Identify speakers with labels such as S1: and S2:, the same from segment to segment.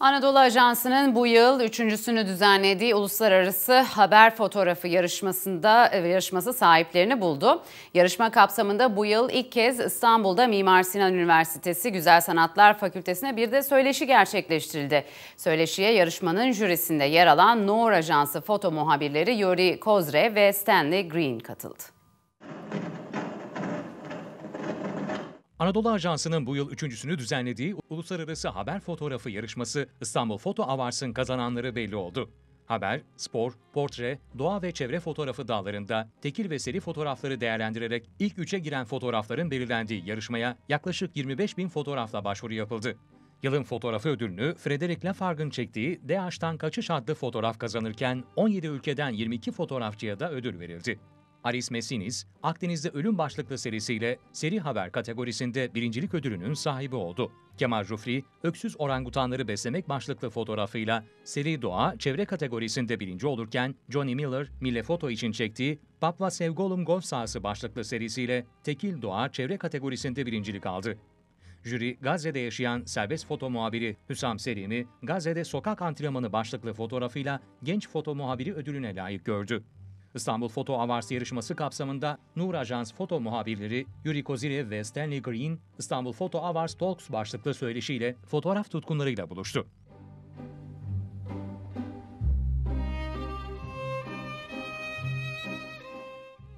S1: Anadolu Ajansı'nın bu yıl üçüncüsünü düzenlediği Uluslararası Haber Fotoğrafı yarışmasında e, yarışması sahiplerini buldu. Yarışma kapsamında bu yıl ilk kez İstanbul'da Mimar Sinan Üniversitesi Güzel Sanatlar Fakültesi'ne bir de söyleşi gerçekleştirildi. Söyleşiye yarışmanın jürisinde yer alan Noor Ajansı foto muhabirleri Yuri Kozre ve Stanley Green katıldı.
S2: Anadolu Ajansı'nın bu yıl üçüncüsünü düzenlediği Uluslararası Haber Fotoğrafı yarışması İstanbul Foto Awards'ın kazananları belli oldu. Haber, spor, portre, doğa ve çevre fotoğrafı dallarında tekil ve seri fotoğrafları değerlendirerek ilk üçe giren fotoğrafların belirlendiği yarışmaya yaklaşık 25 bin fotoğrafla başvuru yapıldı. Yılın fotoğrafı ödülünü Frederick Lafarge'ın çektiği DH'tan Kaçış adlı fotoğraf kazanırken 17 ülkeden 22 fotoğrafçıya da ödül verildi. Haris Mesinis, Akdeniz'de Ölüm başlıklı serisiyle seri haber kategorisinde birincilik ödülünün sahibi oldu. Kemal Rufri, Öksüz Orangutanları Beslemek başlıklı fotoğrafıyla seri doğa çevre kategorisinde birinci olurken, Johnny Miller, Millefoto için çektiği Papva Sevgolum Golf Sahası başlıklı serisiyle tekil doğa çevre kategorisinde birincilik aldı. Jüri, Gazze'de yaşayan serbest foto muhabiri Hüsam Selim'i Gazze'de sokak antrenmanı başlıklı fotoğrafıyla genç foto muhabiri ödülüne layık gördü. İstanbul Foto Awards yarışması kapsamında Nur Ajans foto muhabirleri Yuri Kozirev ve Stanley Green, İstanbul Foto Awards Talks başlıklı söyleşiyle fotoğraf tutkunlarıyla buluştu.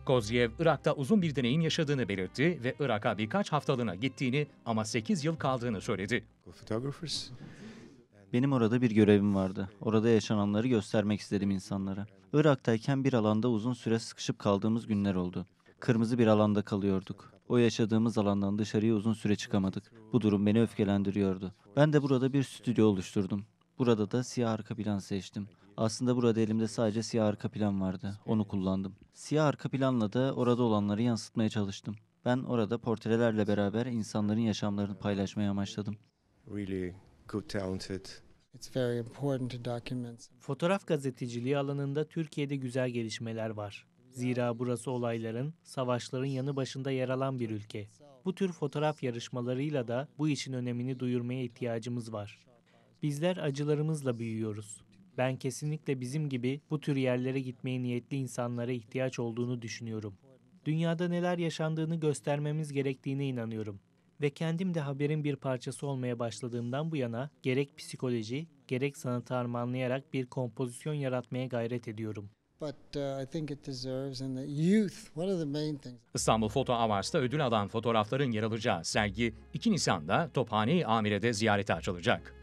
S2: Kozyev, Irak'ta uzun bir deneyim yaşadığını belirtti ve Irak'a birkaç haftalığına gittiğini ama 8 yıl kaldığını söyledi.
S3: Benim orada bir görevim vardı. Orada yaşananları göstermek istedim insanlara. Irak'tayken bir alanda uzun süre sıkışıp kaldığımız günler oldu. Kırmızı bir alanda kalıyorduk. O yaşadığımız alandan dışarıya uzun süre çıkamadık. Bu durum beni öfkelendiriyordu. Ben de burada bir stüdyo oluşturdum. Burada da siyah arka plan seçtim. Aslında burada elimde sadece siyah arka plan vardı. Onu kullandım. Siyah arka planla da orada olanları yansıtmaya çalıştım. Ben orada portrelerle beraber insanların yaşamlarını paylaşmaya amaçladım. Really good talented.
S4: It's very important to document. Fotoğraf gazeteciliği alanında Türkiye'de güzel gelişmeler var. Zira burası olayların, savaşların yanı başında yer alan bir ülke. Bu tür fotoğraf yarışmalarıyla da bu işin önemini duyurmaya ihtiyacımız var. Bizler acılarımızla büyüyoruz. Ben kesinlikle bizim gibi bu tür yerlere gitmeye niyetli insanlara ihtiyaç olduğunu düşünüyorum. Dünyada neler yaşandığını göstermemiz gerektiğine inanıyorum ve kendim de haberin bir parçası olmaya başladığımdan bu yana gerek psikoloji, gerek sanatı harmanlayarak bir kompozisyon yaratmaya gayret ediyorum. Uh,
S2: İstanbul Foto Awards'ta ödül alan fotoğrafların yer alacağı sergi 2 Nisan'da Tophane-i Amire'de ziyarete açılacak.